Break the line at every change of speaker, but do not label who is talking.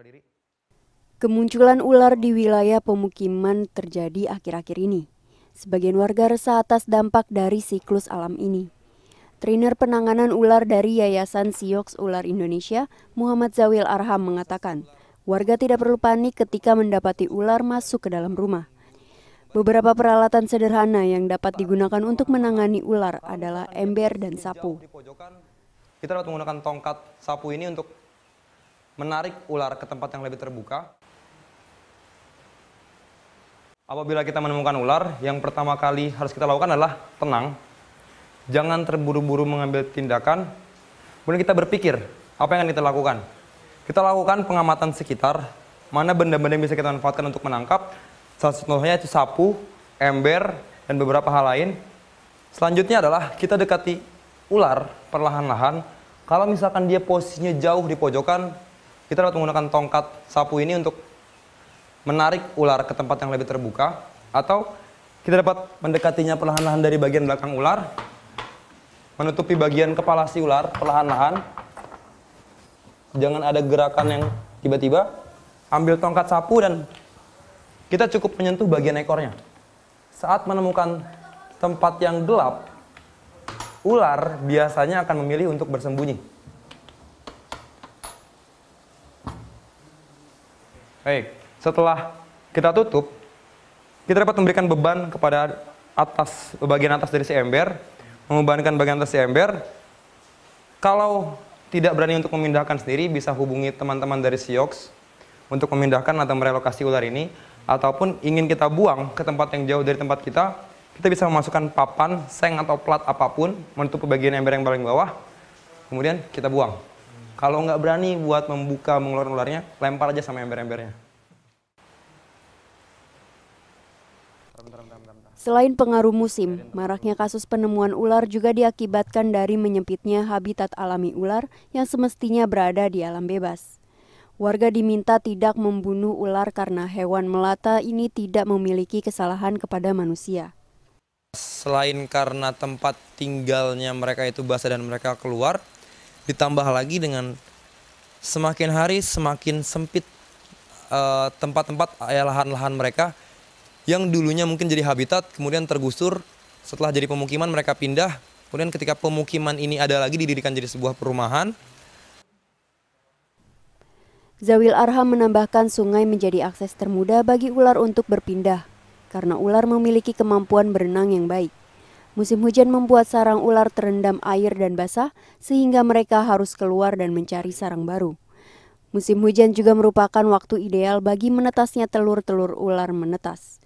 Diri? Kemunculan ular di wilayah pemukiman terjadi akhir-akhir ini. Sebagian warga resah atas dampak dari siklus alam ini. Trainer penanganan ular dari Yayasan Siox Ular Indonesia, Muhammad Zawil Arham mengatakan, warga tidak perlu panik ketika mendapati ular masuk ke dalam rumah. Beberapa peralatan sederhana yang dapat digunakan untuk menangani ular adalah ember dan sapu.
Kan, kita dapat menggunakan tongkat sapu ini untuk menarik ular ke tempat yang lebih terbuka. Apabila kita menemukan ular, yang pertama kali harus kita lakukan adalah tenang. Jangan terburu-buru mengambil tindakan. Kemudian kita berpikir, apa yang akan kita lakukan? Kita lakukan pengamatan sekitar, mana benda-benda yang bisa kita manfaatkan untuk menangkap. Salah satunya itu sapu, ember, dan beberapa hal lain. Selanjutnya adalah kita dekati ular perlahan-lahan. Kalau misalkan dia posisinya jauh di pojokan, kita dapat menggunakan tongkat sapu ini untuk menarik ular ke tempat yang lebih terbuka atau kita dapat mendekatinya perlahan-lahan dari bagian belakang ular, menutupi bagian kepala si ular perlahan-lahan. Jangan ada gerakan yang tiba-tiba. Ambil tongkat sapu dan kita cukup menyentuh bagian ekornya. Saat menemukan tempat yang gelap, ular biasanya akan memilih untuk bersembunyi. Baik, setelah kita tutup, kita dapat memberikan beban kepada atas bagian atas dari si ember, membebankan bagian atas si ember. Kalau tidak berani untuk memindahkan sendiri, bisa hubungi teman-teman dari Siox untuk memindahkan atau merelokasi ular ini, ataupun ingin kita buang ke tempat yang jauh dari tempat kita, kita bisa memasukkan papan, seng atau plat apapun menutup bagian ember yang paling bawah, kemudian kita buang. Kalau nggak berani buat membuka mengeluarkan ularnya, lempar aja sama ember-embernya.
Selain pengaruh musim, maraknya kasus penemuan ular juga diakibatkan dari menyempitnya habitat alami ular yang semestinya berada di alam bebas. Warga diminta tidak membunuh ular karena hewan melata ini tidak memiliki kesalahan kepada manusia.
Selain karena tempat tinggalnya mereka itu basah dan mereka keluar, ditambah lagi dengan semakin hari semakin sempit eh, tempat-tempat uh, lahan-lahan mereka yang dulunya mungkin jadi habitat kemudian tergusur setelah jadi pemukiman mereka pindah kemudian ketika pemukiman ini ada lagi didirikan jadi sebuah perumahan
Zawil Arham menambahkan sungai menjadi akses termudah bagi ular untuk berpindah karena ular memiliki kemampuan berenang yang baik. Musim hujan membuat sarang ular terendam air dan basah, sehingga mereka harus keluar dan mencari sarang baru. Musim hujan juga merupakan waktu ideal bagi menetasnya telur-telur ular menetas.